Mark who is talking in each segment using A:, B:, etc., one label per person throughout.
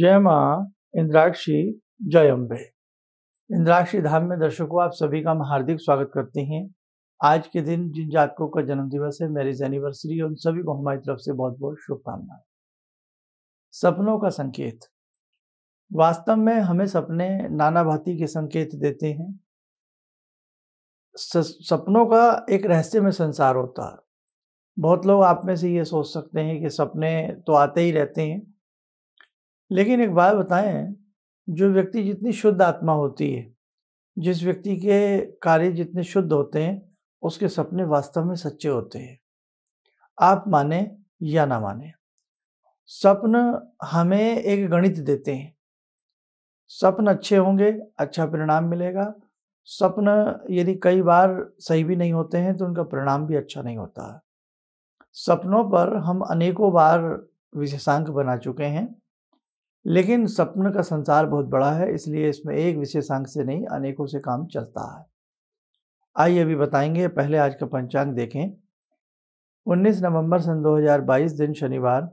A: जय माँ इंद्राक्षी जय अम्बे इंद्राक्षी धाम में दर्शकों आप सभी का हम हार्दिक स्वागत करते हैं आज के दिन जिन जातकों का जन्मदिवस है मैरिज एनिवर्सरी उन सभी को हमारी तरफ से बहुत बहुत शुभकामनाएं सपनों का संकेत वास्तव में हमें सपने नाना भांति के संकेत देते हैं सपनों का एक रहस्यमय संसार होता है बहुत लोग आप में से ये सोच सकते हैं कि सपने तो आते ही रहते हैं लेकिन एक बात बताएं जो व्यक्ति जितनी शुद्ध आत्मा होती है जिस व्यक्ति के कार्य जितने शुद्ध होते हैं उसके सपने वास्तव में सच्चे होते हैं आप माने या ना माने स्वप्न हमें एक गणित देते हैं स्वप्न अच्छे होंगे अच्छा परिणाम मिलेगा स्वप्न यदि कई बार सही भी नहीं होते हैं तो उनका परिणाम भी अच्छा नहीं होता सपनों पर हम अनेकों बार विशेषांक बना चुके हैं लेकिन स्वप्न का संसार बहुत बड़ा है इसलिए इसमें एक विशेषांक से नहीं अनेकों से काम चलता है आइए अभी बताएंगे पहले आज का पंचांग देखें 19 नवंबर सन 2022 दिन शनिवार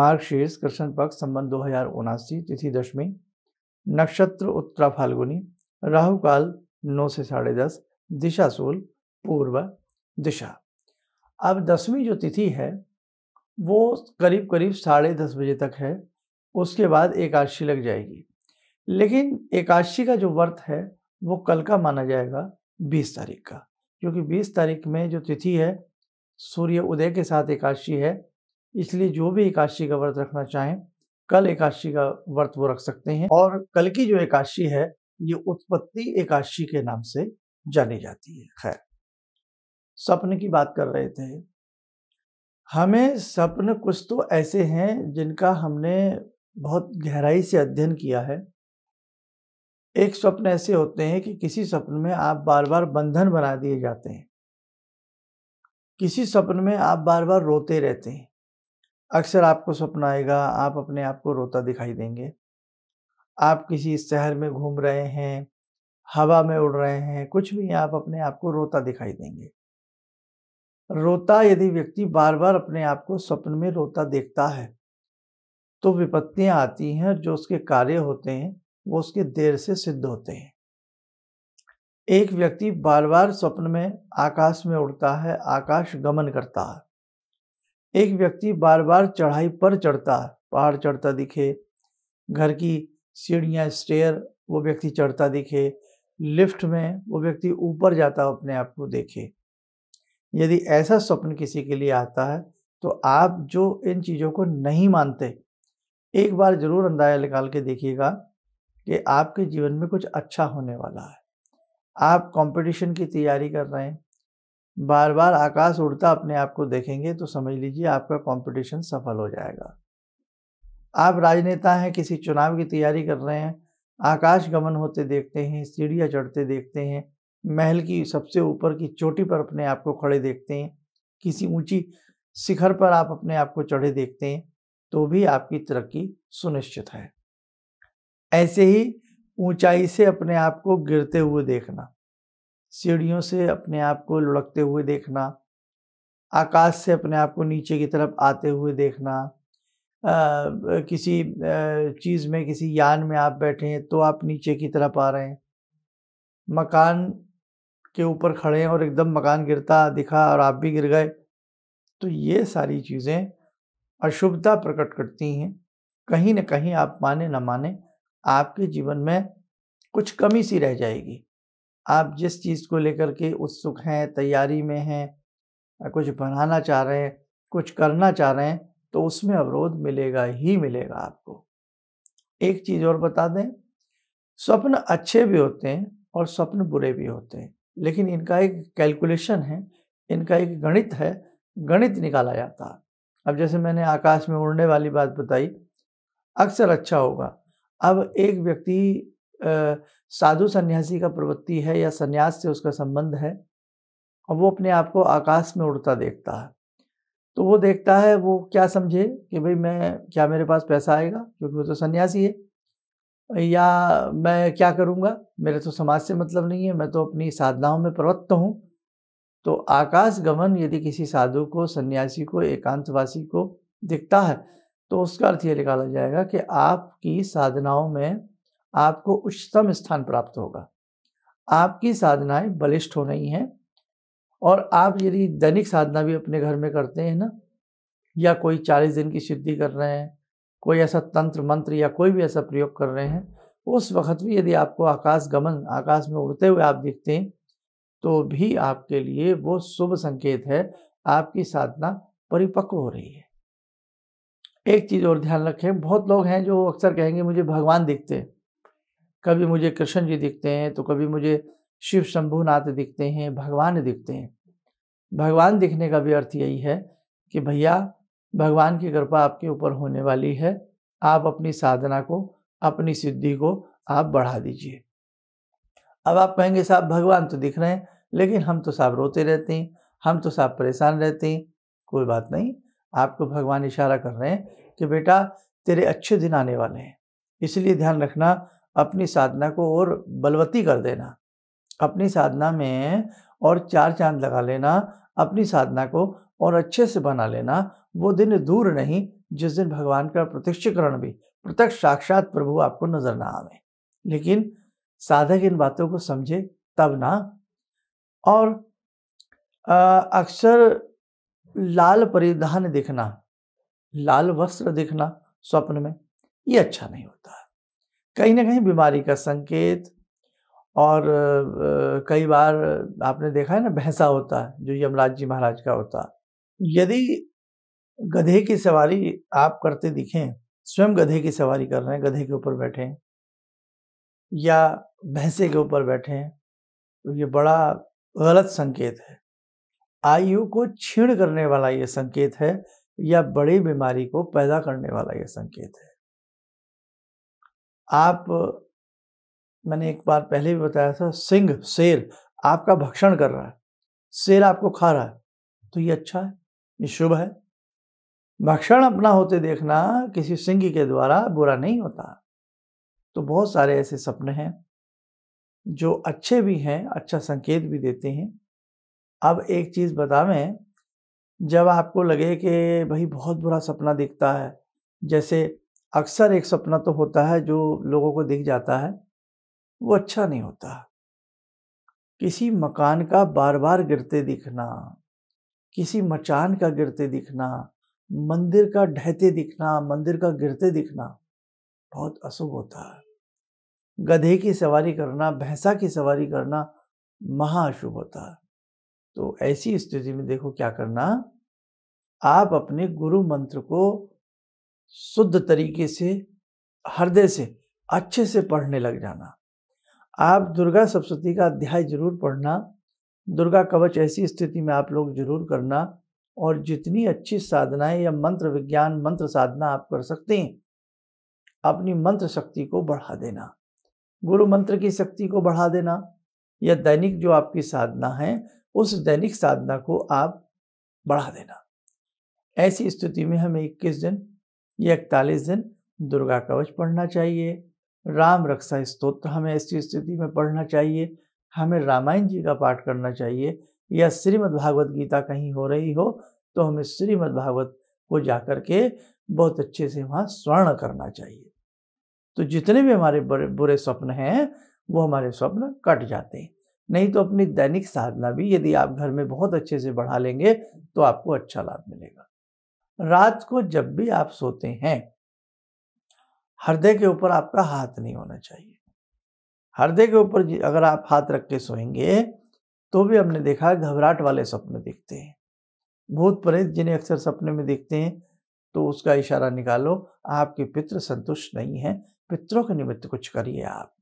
A: मार्ग शीर्ष कृष्ण पक्ष संबंध दो हजार उनासी तिथि दशमी नक्षत्र उत्तरा फाल्गुनी राहु काल नौ से साढ़े दस दिशा पूर्व दिशा अब दसवीं जो तिथि है वो करीब करीब साढ़े दस बजे तक है उसके बाद एकादशी लग जाएगी लेकिन एकादशी का जो व्रत है वो कल का माना जाएगा बीस तारीख का क्योंकि बीस तारीख में जो तिथि है सूर्य उदय के साथ एकादशी है इसलिए जो भी एकादशी का व्रत रखना चाहें कल एकादशी का व्रत वो रख सकते हैं और कल की जो एकादशी है ये उत्पत्ति एकादशी के नाम से जानी जाती है खैर सपने की बात कर रहे थे हमें सपने कुछ तो ऐसे हैं जिनका हमने बहुत गहराई से अध्ययन किया है एक स्वप्न ऐसे होते हैं कि किसी स्वप्न में आप बार बार बंधन बना दिए जाते हैं किसी स्वप्न में आप बार बार रोते रहते हैं अक्सर आपको स्वप्न आएगा आप अपने आप को रोता दिखाई देंगे आप किसी शहर में घूम रहे हैं हवा में उड़ रहे हैं कुछ भी आप अपने आप को रोता दिखाई देंगे रोता यदि व्यक्ति बार बार अपने आप को स्वप्न में रोता देखता है तो विपत्तियां आती हैं जो उसके कार्य होते हैं वो उसके देर से सिद्ध होते हैं एक व्यक्ति बार बार स्वप्न में आकाश में उड़ता है आकाश गमन करता है एक व्यक्ति बार बार चढ़ाई पर चढ़ता है पहाड़ चढ़ता दिखे घर की सीढ़ियाँ स्टेयर वो व्यक्ति चढ़ता दिखे लिफ्ट में वो व्यक्ति ऊपर जाता अपने आप को देखे यदि ऐसा स्वप्न किसी के लिए आता है तो आप जो इन चीज़ों को नहीं मानते एक बार ज़रूर अंदाजा निकाल के देखिएगा कि आपके जीवन में कुछ अच्छा होने वाला है आप कंपटीशन की तैयारी कर रहे हैं बार बार आकाश उड़ता अपने आप को देखेंगे तो समझ लीजिए आपका कंपटीशन सफल हो जाएगा आप राजनेता हैं किसी चुनाव की तैयारी कर रहे हैं आकाश गमन होते देखते हैं सीढ़ियाँ चढ़ते देखते हैं महल की सबसे ऊपर की चोटी पर अपने आप को खड़े देखते हैं किसी ऊंची शिखर पर आप अपने आप को चढ़े देखते हैं तो भी आपकी तरक्की सुनिश्चित है ऐसे ही ऊंचाई से अपने आप को गिरते हुए देखना सीढ़ियों से अपने आप को लुढ़कते हुए देखना आकाश से अपने आप को नीचे की तरफ आते हुए देखना आ, किसी चीज़ में किसी यान में आप बैठे हैं तो आप नीचे की तरफ आ रहे हैं मकान के ऊपर खड़े हैं और एकदम मकान गिरता दिखा और आप भी गिर गए तो ये सारी चीज़ें अशुभता प्रकट करती हैं कहीं ना कहीं आप माने ना माने आपके जीवन में कुछ कमी सी रह जाएगी आप जिस चीज़ को लेकर के उत्सुक हैं तैयारी में हैं कुछ बनाना चाह रहे हैं कुछ करना चाह रहे हैं तो उसमें अवरोध मिलेगा ही मिलेगा आपको एक चीज़ और बता दें स्वप्न अच्छे भी होते हैं और स्वप्न बुरे भी होते हैं लेकिन इनका एक कैलकुलेशन है इनका एक गणित है गणित निकाला जाता है अब जैसे मैंने आकाश में उड़ने वाली बात बताई अक्सर अच्छा होगा अब एक व्यक्ति साधु सन्यासी का प्रवृत्ति है या सन्यास से उसका संबंध है और वो अपने आप को आकाश में उड़ता देखता है तो वो देखता है वो क्या समझे कि भाई मैं क्या मेरे पास पैसा आएगा क्योंकि वो तो सन्यासी है या मैं क्या करूँगा मेरे तो समाज से मतलब नहीं है मैं तो अपनी साधनाओं में प्रवृत्त हूँ तो आकाश गमन यदि किसी साधु को सन्यासी को एकांतवासी को दिखता है तो उसका अर्थ ये निकाला जाएगा कि आपकी साधनाओं में आपको उच्चतम स्थान प्राप्त होगा आपकी साधनाएं बलिष्ठ हो रही हैं और आप यदि दैनिक साधना भी अपने घर में करते हैं ना या कोई चालीस दिन की सिद्धि कर रहे हैं कोई ऐसा तंत्र मंत्र या कोई भी ऐसा प्रयोग कर रहे हैं उस वक्त भी यदि आपको आकाश गमन आकाश में उड़ते हुए आप दिखते हैं तो भी आपके लिए वो शुभ संकेत है आपकी साधना परिपक्व हो रही है एक चीज़ और ध्यान रखें बहुत लोग हैं जो अक्सर कहेंगे मुझे भगवान दिखते हैं कभी मुझे कृष्ण जी दिखते हैं तो कभी मुझे शिव शंभुनाथ दिखते हैं भगवान दिखते हैं भगवान दिखने का भी अर्थ यही है कि भैया भगवान की कृपा आपके ऊपर होने वाली है आप अपनी साधना को अपनी सिद्धि को आप बढ़ा दीजिए अब आप कहेंगे साहब भगवान तो दिख रहे हैं लेकिन हम तो साहब रोते रहते हैं हम तो साहब परेशान रहते हैं कोई बात नहीं आपको भगवान इशारा कर रहे हैं कि बेटा तेरे अच्छे दिन आने वाले हैं इसलिए ध्यान रखना अपनी साधना को और बलवती कर देना अपनी साधना में और चार चांद लगा लेना अपनी साधना को और अच्छे से बना लेना वो दिन दूर नहीं जिस दिन भगवान का प्रत्यक्षकरण भी प्रत्यक्ष साक्षात प्रभु आपको नजर ना आवे लेकिन साधक इन बातों को समझे तब ना और अक्सर लाल परिधान दिखना लाल वस्त्र दिखना स्वप्न में ये अच्छा नहीं होता कहीं ना कहीं बीमारी का संकेत और कई बार आपने देखा है ना भैंसा होता है जो यमराज जी महाराज का होता है यदि गधे की सवारी आप करते दिखें स्वयं गधे की सवारी कर रहे हैं गधे के ऊपर बैठे या भैंसे के ऊपर बैठे हैं तो ये बड़ा गलत संकेत है आयु को छीण करने वाला ये संकेत है या बड़ी बीमारी को पैदा करने वाला ये संकेत है आप मैंने एक बार पहले भी बताया था सिंह शेर आपका भक्षण कर रहा है शेर आपको खा रहा है तो ये अच्छा है ये शुभ है भक्षण अपना होते देखना किसी सिंह के द्वारा बुरा नहीं होता तो बहुत सारे ऐसे सपने हैं जो अच्छे भी हैं अच्छा संकेत भी देते हैं अब एक चीज़ बतावें जब आपको लगे कि भाई बहुत बुरा सपना दिखता है जैसे अक्सर एक सपना तो होता है जो लोगों को दिख जाता है वो अच्छा नहीं होता किसी मकान का बार बार गिरते दिखना किसी मचान का गिरते दिखना मंदिर का ढहते दिखना मंदिर का गिरते दिखना बहुत अशुभ होता है गधे की सवारी करना भैंसा की सवारी करना महाअशुभ होता है तो ऐसी स्थिति में देखो क्या करना आप अपने गुरु मंत्र को शुद्ध तरीके से हृदय से अच्छे से पढ़ने लग जाना आप दुर्गा सप्तती का अध्याय जरूर पढ़ना दुर्गा कवच ऐसी स्थिति में आप लोग जरूर करना और जितनी अच्छी साधनाएं या मंत्र विज्ञान मंत्र साधना आप कर सकते हैं अपनी मंत्र शक्ति को बढ़ा देना गुरु मंत्र की शक्ति को बढ़ा देना या दैनिक जो आपकी साधना है उस दैनिक साधना को आप बढ़ा देना ऐसी स्थिति में हमें 21 दिन या इकतालीस दिन दुर्गा कवच पढ़ना चाहिए राम रक्षा स्तोत्र हमें ऐसी स्थिति में पढ़ना चाहिए हमें रामायण जी का पाठ करना चाहिए या श्रीमद् भागवत गीता कहीं हो रही हो तो हमें श्रीमद् भागवत को जाकर के बहुत अच्छे से वहाँ स्वर्ण करना चाहिए तो जितने भी हमारे बुरे स्वप्न हैं वो हमारे स्वप्न कट जाते हैं नहीं तो अपनी दैनिक साधना भी यदि आप घर में बहुत अच्छे से बढ़ा लेंगे तो आपको अच्छा लाभ मिलेगा रात को जब भी आप सोते हैं हृदय के ऊपर आपका हाथ नहीं होना चाहिए हृदय के ऊपर अगर आप हाथ रख के सोएंगे तो भी हमने देखा घबराहट वाले सपने दिखते हैं भूत प्रेत जिन्हें अक्सर सपने में देखते हैं तो उसका इशारा निकालो आपके पितृ संतुष्ट नहीं है पितरों के निमित्त कुछ करिए आप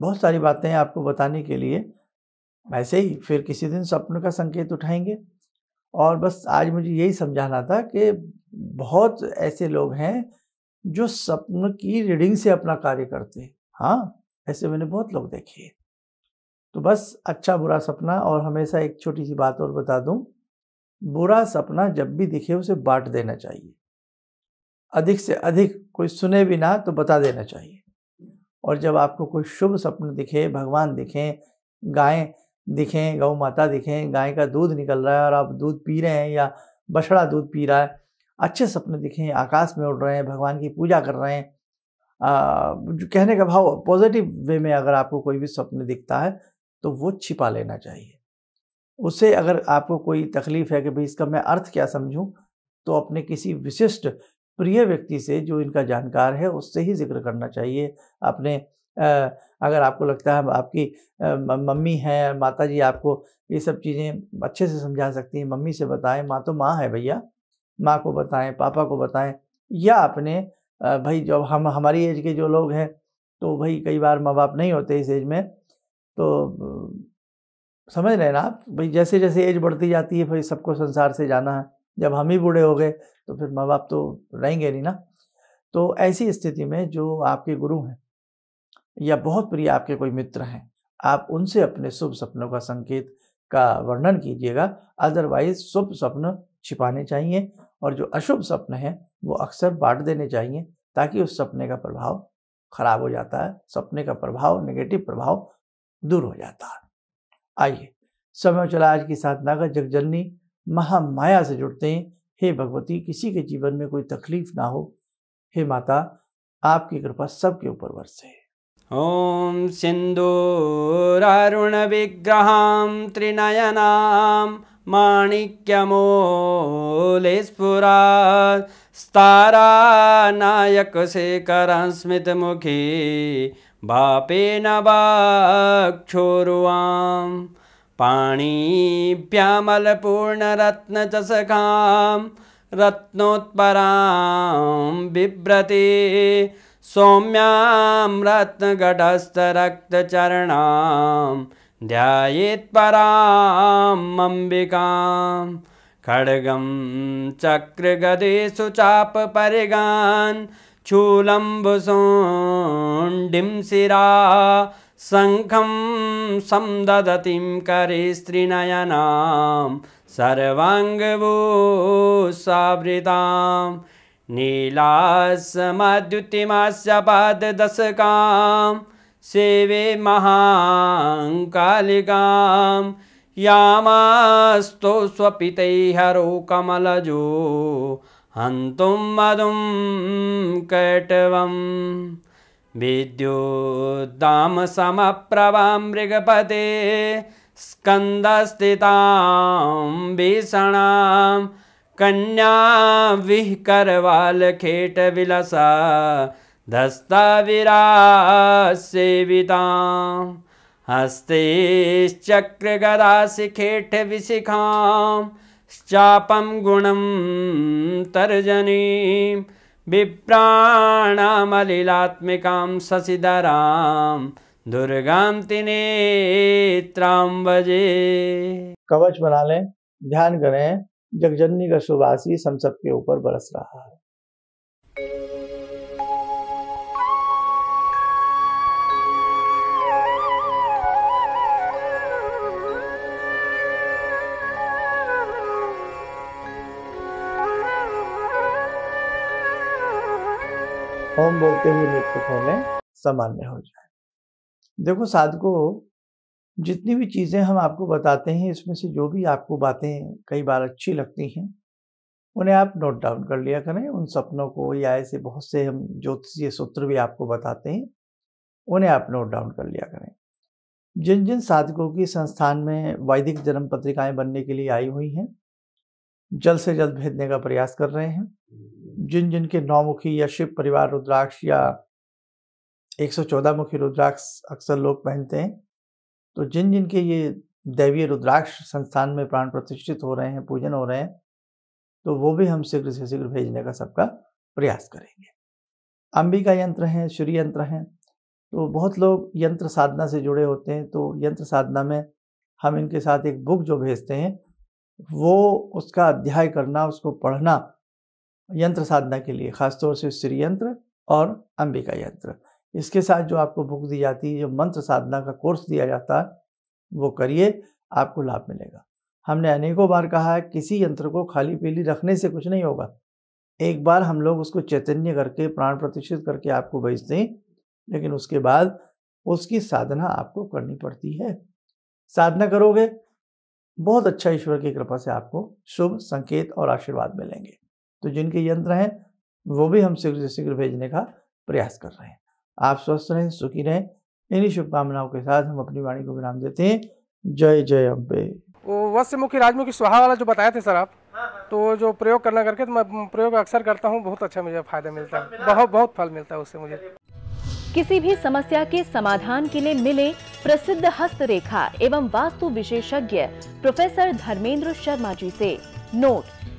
A: बहुत सारी बातें आपको बताने के लिए वैसे ही फिर किसी दिन स्वप्न का संकेत उठाएंगे और बस आज मुझे यही समझाना था कि बहुत ऐसे लोग हैं जो स्वप्न की रीडिंग से अपना कार्य करते हैं हाँ ऐसे मैंने बहुत लोग देखे तो बस अच्छा बुरा सपना और हमेशा एक छोटी सी बात और बता दूं बुरा सपना जब भी दिखे उसे बांट देना चाहिए अधिक से अधिक कोई सुने भी ना तो बता देना चाहिए और जब आपको कोई शुभ सपन दिखे भगवान दिखें गाय दिखें गौ माता दिखें गाय का दूध निकल रहा है और आप दूध पी रहे हैं या बछड़ा दूध पी रहा है अच्छे सपने दिखें आकाश में उड़ रहे हैं भगवान की पूजा कर रहे हैं आ, कहने का भाव पॉजिटिव वे में अगर आपको कोई भी स्वप्न दिखता है तो वो छिपा लेना चाहिए उससे अगर आपको कोई तकलीफ़ है कि भाई इसका मैं अर्थ क्या समझूं तो अपने किसी विशिष्ट प्रिय व्यक्ति से जो इनका जानकार है उससे ही जिक्र करना चाहिए अपने अगर आपको लगता है आपकी मम्मी है माता जी आपको ये सब चीज़ें अच्छे से समझा सकती हैं मम्मी से बताएं माँ तो माँ है भैया माँ को बताएं पापा को बताएं या अपने भाई जब हम हमारी एज के जो लोग हैं तो भाई कई बार माँ बाप नहीं होते इस एज में तो समझ रहे ना आप भाई जैसे जैसे एज बढ़ती जाती है भाई सबको संसार से जाना है जब हम ही बूढ़े हो गए तो फिर माँ बाप तो रहेंगे नहीं ना तो ऐसी स्थिति में जो आपके गुरु हैं या बहुत प्रिय आपके कोई मित्र हैं आप उनसे अपने शुभ सपनों का संकेत का वर्णन कीजिएगा अदरवाइज शुभ स्वप्न छिपाने चाहिए और जो अशुभ स्वप्न हैं वो अक्सर बांट देने चाहिए ताकि उस सपने का प्रभाव खराब हो जाता है सपने का प्रभाव नेगेटिव प्रभाव दूर हो जाता है आइए समय चला आज की साधना का जगजननी महामाया से जुड़ते हैं हे भगवती किसी के जीवन में कोई तकलीफ ना हो हे माता आपकी कृपा
B: सबके ऊपर ओम विग्रह बरसे स्तारा नायक त्रिनयनां माणिक्यमोले स्फुरात् स्तारानायकशेखरं स्मितमुखी भापेन वाक्षोरुवाम् पाणिभ्यामलपूर्णरत्नचषकां रत्नोत्परां बिभ्रती सौम्यां रत्नघटस्थरक्तचरणां ध्यायेत्परां अम्बिकां खड्गं चक्रगदेषु चापपरिगान् चूलम्बुसोण्डिं शिरा शङ्खं संददतिं करिस्त्रिनयनां सर्वाङ्गभूसावृतां नीलासमद्युतिमास्य पाददशकां सेवे महाङ्कालिकां यामास्तु स्वपितैहरो कमलजो हन्तुं मधुं कटवम् मृगपते स्कन्दस्थितां भीषणां कन्याविह करवालखेटविलसा दस्ताविरासेवितां हस्तेश्चक्रगराशिखेटविशिखां शापं गुणं तर्जनीम् विप्राणामलिलात्मिकां शशिधरां दुर्गां तिनेत्राम्बजे कवच बना लें ध्यान करें जगजननी का शुभ आशीष
A: हम सबके ऊपर बरस रहा है ओम बोलते हुए नित्य होने सामान्य हो जाए देखो साधको जितनी भी चीज़ें हम आपको बताते हैं इसमें से जो भी आपको बातें कई बार अच्छी लगती हैं उन्हें आप नोट डाउन कर लिया करें उन सपनों को या ऐसे बहुत से हम ज्योतिषीय सूत्र भी आपको बताते हैं उन्हें आप नोट डाउन कर लिया करें जिन जिन साधकों की संस्थान में वैदिक जन्म पत्रिकाएं बनने के लिए आई हुई हैं जल्द से जल्द भेजने का प्रयास कर रहे हैं जिन जिन के नौमुखी या शिव परिवार रुद्राक्ष या 114 मुखी रुद्राक्ष अक्सर लोग पहनते हैं तो जिन जिन के ये दैवीय रुद्राक्ष संस्थान में प्राण प्रतिष्ठित हो रहे हैं पूजन हो रहे हैं तो वो भी हम शीघ्र से शीघ्र भेजने का सबका प्रयास करेंगे अंबिका यंत्र हैं श्री यंत्र हैं तो बहुत लोग यंत्र साधना से जुड़े होते हैं तो यंत्र साधना में हम इनके साथ एक बुक जो भेजते हैं वो उसका अध्याय करना उसको पढ़ना यंत्र साधना के लिए खासतौर से श्री यंत्र और अंबिका यंत्र इसके साथ जो आपको बुक दी जाती है जो मंत्र साधना का कोर्स दिया जाता है वो करिए आपको लाभ मिलेगा हमने अनेकों बार कहा है किसी यंत्र को खाली पीली रखने से कुछ नहीं होगा एक बार हम लोग उसको चैतन्य करके प्राण प्रतिष्ठित करके आपको भेजते हैं लेकिन उसके बाद उसकी साधना आपको करनी पड़ती है साधना करोगे बहुत अच्छा ईश्वर की कृपा से आपको शुभ संकेत और आशीर्वाद मिलेंगे तो जिनके यंत्र हैं वो भी हम शीघ्र से शीघ्र भेजने का प्रयास कर रहे हैं आप स्वस्थ रहें सुखी रहें इन्हीं शुभकामनाओं के साथ हम अपनी वाणी को विराम देते हैं जय जय अम्बे वस्य मुखी राजमुखी सुहा वाला जो बताए थे सर आप हाँ, हाँ। तो जो प्रयोग करना करके तो मैं प्रयोग अक्सर करता हूँ बहुत अच्छा मुझे फायदा मिलता है बहुत बहुत फल मिलता है उससे मुझे किसी भी समस्या के समाधान के लिए मिले प्रसिद्ध हस्तरेखा एवं वास्तु विशेषज्ञ प्रोफेसर धर्मेंद्र शर्मा जी से नोट